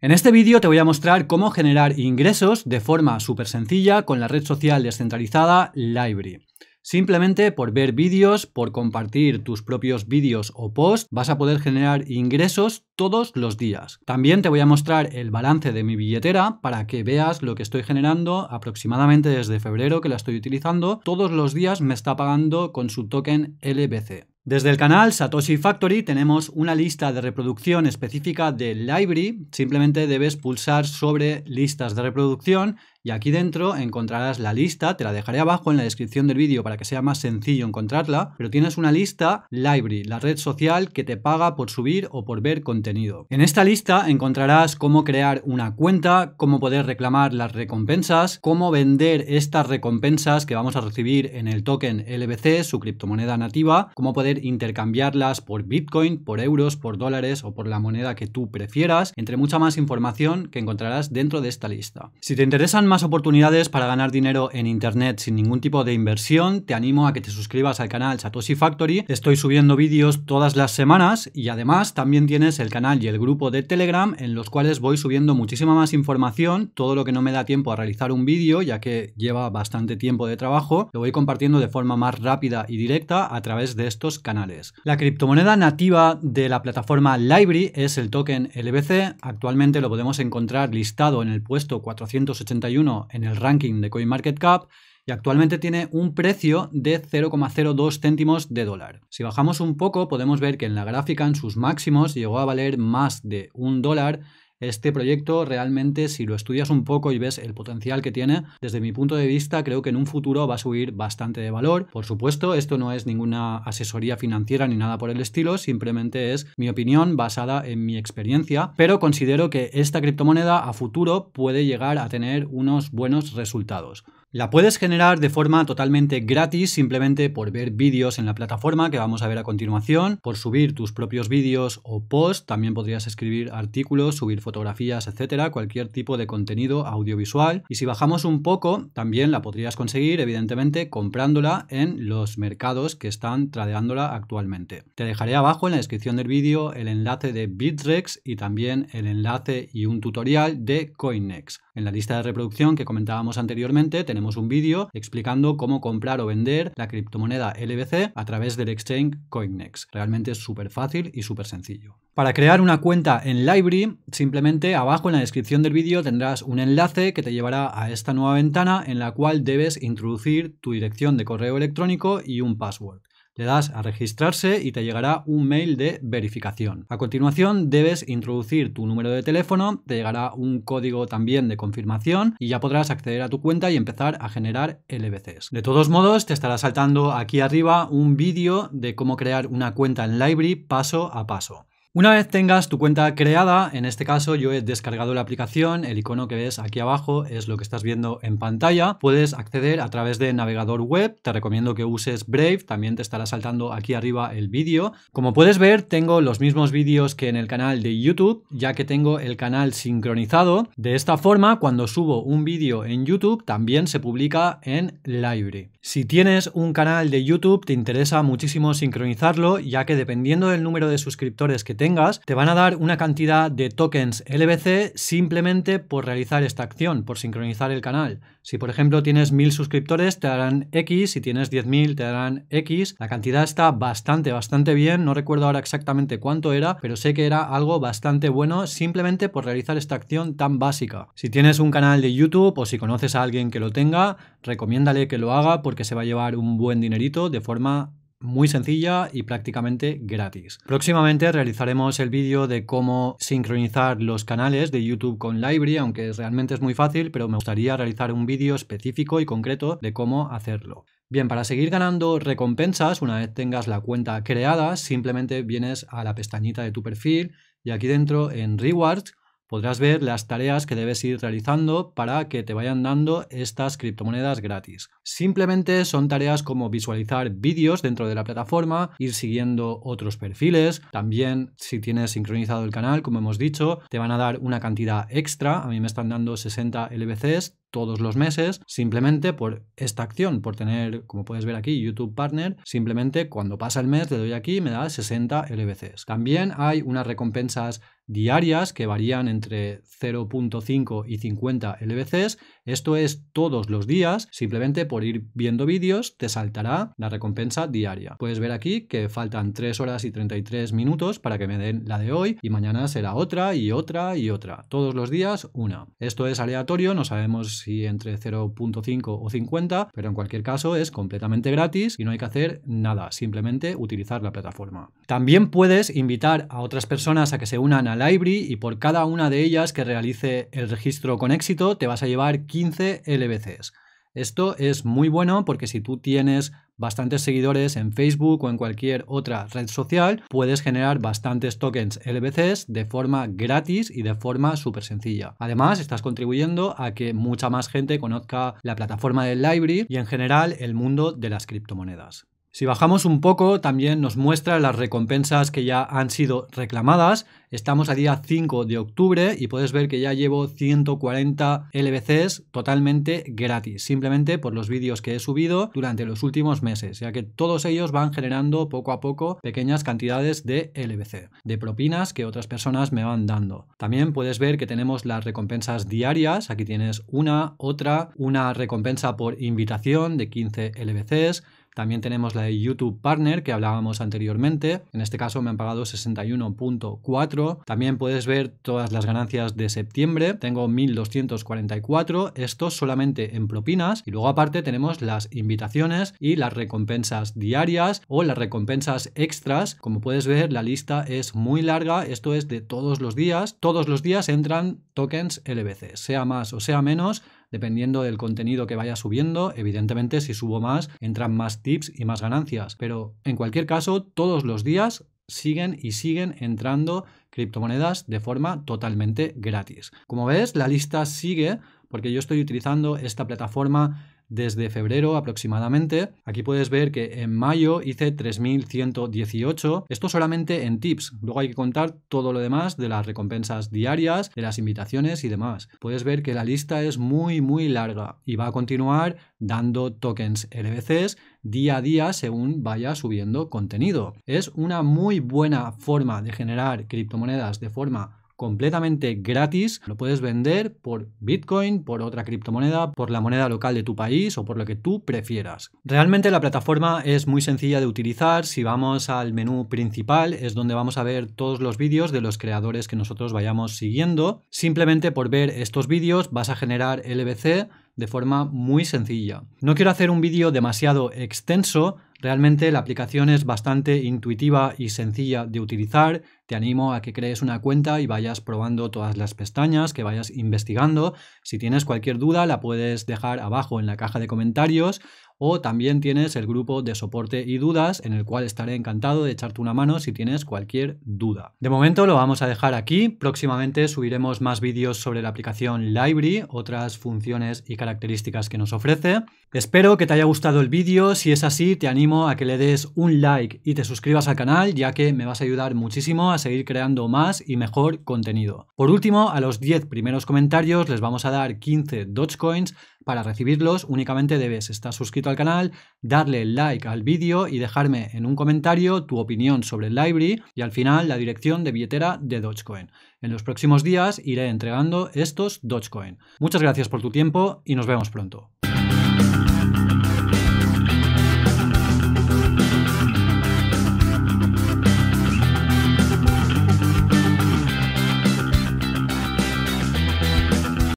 En este vídeo te voy a mostrar cómo generar ingresos de forma súper sencilla con la red social descentralizada Library. Simplemente por ver vídeos, por compartir tus propios vídeos o posts, vas a poder generar ingresos todos los días. También te voy a mostrar el balance de mi billetera para que veas lo que estoy generando aproximadamente desde febrero que la estoy utilizando. Todos los días me está pagando con su token LBC. Desde el canal Satoshi Factory tenemos una lista de reproducción específica de Library. Simplemente debes pulsar sobre listas de reproducción y aquí dentro encontrarás la lista, te la dejaré abajo en la descripción del vídeo para que sea más sencillo encontrarla, pero tienes una lista Library, la red social que te paga por subir o por ver contenido. En esta lista encontrarás cómo crear una cuenta, cómo poder reclamar las recompensas, cómo vender estas recompensas que vamos a recibir en el token LBC, su criptomoneda nativa, cómo poder intercambiarlas por Bitcoin, por euros, por dólares o por la moneda que tú prefieras, entre mucha más información que encontrarás dentro de esta lista. Si te interesan más oportunidades para ganar dinero en Internet sin ningún tipo de inversión, te animo a que te suscribas al canal Satoshi Factory. Estoy subiendo vídeos todas las semanas y además también tienes el canal y el grupo de Telegram en los cuales voy subiendo muchísima más información, todo lo que no me da tiempo a realizar un vídeo ya que lleva bastante tiempo de trabajo, lo voy compartiendo de forma más rápida y directa a través de estos canales. La criptomoneda nativa de la plataforma Library es el token LBC, actualmente lo podemos encontrar listado en el puesto 481 en el ranking de CoinMarketCap y actualmente tiene un precio de 0,02 céntimos de dólar. Si bajamos un poco podemos ver que en la gráfica en sus máximos llegó a valer más de un dólar este proyecto realmente, si lo estudias un poco y ves el potencial que tiene, desde mi punto de vista creo que en un futuro va a subir bastante de valor. Por supuesto, esto no es ninguna asesoría financiera ni nada por el estilo, simplemente es mi opinión basada en mi experiencia, pero considero que esta criptomoneda a futuro puede llegar a tener unos buenos resultados. La puedes generar de forma totalmente gratis simplemente por ver vídeos en la plataforma que vamos a ver a continuación, por subir tus propios vídeos o posts, también podrías escribir artículos, subir fotografías, etcétera, cualquier tipo de contenido audiovisual. Y si bajamos un poco, también la podrías conseguir evidentemente comprándola en los mercados que están tradeándola actualmente. Te dejaré abajo en la descripción del vídeo el enlace de Bitrex y también el enlace y un tutorial de Coinex. En la lista de reproducción que comentábamos anteriormente tenemos un vídeo explicando cómo comprar o vender la criptomoneda LBC a través del exchange CoinEx. Realmente es súper fácil y súper sencillo. Para crear una cuenta en Library, simplemente abajo en la descripción del vídeo tendrás un enlace que te llevará a esta nueva ventana en la cual debes introducir tu dirección de correo electrónico y un password. Le das a registrarse y te llegará un mail de verificación. A continuación debes introducir tu número de teléfono, te llegará un código también de confirmación y ya podrás acceder a tu cuenta y empezar a generar LBCs. De todos modos, te estará saltando aquí arriba un vídeo de cómo crear una cuenta en Library paso a paso. Una vez tengas tu cuenta creada, en este caso yo he descargado la aplicación, el icono que ves aquí abajo es lo que estás viendo en pantalla, puedes acceder a través de navegador web, te recomiendo que uses Brave, también te estará saltando aquí arriba el vídeo. Como puedes ver tengo los mismos vídeos que en el canal de YouTube, ya que tengo el canal sincronizado. De esta forma, cuando subo un vídeo en YouTube también se publica en Libre. Si tienes un canal de YouTube te interesa muchísimo sincronizarlo, ya que dependiendo del número de suscriptores que tengas, te van a dar una cantidad de tokens LBC simplemente por realizar esta acción, por sincronizar el canal. Si por ejemplo tienes mil suscriptores te darán X, si tienes 10.000 te darán X. La cantidad está bastante, bastante bien, no recuerdo ahora exactamente cuánto era, pero sé que era algo bastante bueno simplemente por realizar esta acción tan básica. Si tienes un canal de YouTube o si conoces a alguien que lo tenga, recomiéndale que lo haga porque se va a llevar un buen dinerito de forma muy sencilla y prácticamente gratis. Próximamente realizaremos el vídeo de cómo sincronizar los canales de YouTube con Library, aunque realmente es muy fácil, pero me gustaría realizar un vídeo específico y concreto de cómo hacerlo. Bien, para seguir ganando recompensas, una vez tengas la cuenta creada, simplemente vienes a la pestañita de tu perfil y aquí dentro en Rewards podrás ver las tareas que debes ir realizando para que te vayan dando estas criptomonedas gratis. Simplemente son tareas como visualizar vídeos dentro de la plataforma, ir siguiendo otros perfiles, también si tienes sincronizado el canal, como hemos dicho, te van a dar una cantidad extra, a mí me están dando 60 LBCs todos los meses simplemente por esta acción, por tener, como puedes ver aquí, YouTube Partner, simplemente cuando pasa el mes le doy aquí y me da 60 LBCs. También hay unas recompensas diarias que varían entre 0.5 y 50 LBCs. Esto es todos los días. Simplemente por ir viendo vídeos te saltará la recompensa diaria. Puedes ver aquí que faltan 3 horas y 33 minutos para que me den la de hoy y mañana será otra y otra y otra. Todos los días una. Esto es aleatorio, no sabemos si entre 0.5 o 50, pero en cualquier caso es completamente gratis y no hay que hacer nada, simplemente utilizar la plataforma. También puedes invitar a otras personas a que se unan a Library y por cada una de ellas que realice el registro con éxito te vas a llevar 15 LBCs. Esto es muy bueno porque si tú tienes bastantes seguidores en Facebook o en cualquier otra red social, puedes generar bastantes tokens LBCs de forma gratis y de forma súper sencilla. Además, estás contribuyendo a que mucha más gente conozca la plataforma del Library y en general el mundo de las criptomonedas. Si bajamos un poco, también nos muestra las recompensas que ya han sido reclamadas. Estamos a día 5 de octubre y puedes ver que ya llevo 140 LBCs totalmente gratis, simplemente por los vídeos que he subido durante los últimos meses, ya que todos ellos van generando poco a poco pequeñas cantidades de LBC, de propinas que otras personas me van dando. También puedes ver que tenemos las recompensas diarias, aquí tienes una, otra, una recompensa por invitación de 15 LBCs, también tenemos la de YouTube Partner que hablábamos anteriormente. En este caso me han pagado 61.4. También puedes ver todas las ganancias de septiembre. Tengo 1.244. Esto solamente en propinas. Y luego aparte tenemos las invitaciones y las recompensas diarias o las recompensas extras. Como puedes ver la lista es muy larga. Esto es de todos los días. Todos los días entran tokens LBC. Sea más o sea menos dependiendo del contenido que vaya subiendo. Evidentemente, si subo más, entran más tips y más ganancias. Pero en cualquier caso, todos los días siguen y siguen entrando criptomonedas de forma totalmente gratis. Como ves, la lista sigue porque yo estoy utilizando esta plataforma desde febrero aproximadamente. Aquí puedes ver que en mayo hice 3.118, esto solamente en tips, luego hay que contar todo lo demás de las recompensas diarias, de las invitaciones y demás. Puedes ver que la lista es muy muy larga y va a continuar dando tokens LBCs día a día según vaya subiendo contenido. Es una muy buena forma de generar criptomonedas de forma completamente gratis. Lo puedes vender por Bitcoin, por otra criptomoneda, por la moneda local de tu país o por lo que tú prefieras. Realmente la plataforma es muy sencilla de utilizar. Si vamos al menú principal es donde vamos a ver todos los vídeos de los creadores que nosotros vayamos siguiendo. Simplemente por ver estos vídeos vas a generar LBC de forma muy sencilla. No quiero hacer un vídeo demasiado extenso, Realmente la aplicación es bastante intuitiva y sencilla de utilizar. Te animo a que crees una cuenta y vayas probando todas las pestañas, que vayas investigando. Si tienes cualquier duda la puedes dejar abajo en la caja de comentarios o también tienes el grupo de soporte y dudas en el cual estaré encantado de echarte una mano si tienes cualquier duda. De momento lo vamos a dejar aquí, próximamente subiremos más vídeos sobre la aplicación Library, otras funciones y características que nos ofrece. Espero que te haya gustado el vídeo, si es así te animo a que le des un like y te suscribas al canal ya que me vas a ayudar muchísimo a seguir creando más y mejor contenido. Por último, a los 10 primeros comentarios les vamos a dar 15 Dogecoins, para recibirlos únicamente debes estar suscrito al canal, darle like al vídeo y dejarme en un comentario tu opinión sobre el library y al final la dirección de billetera de Dogecoin. En los próximos días iré entregando estos Dogecoin. Muchas gracias por tu tiempo y nos vemos pronto.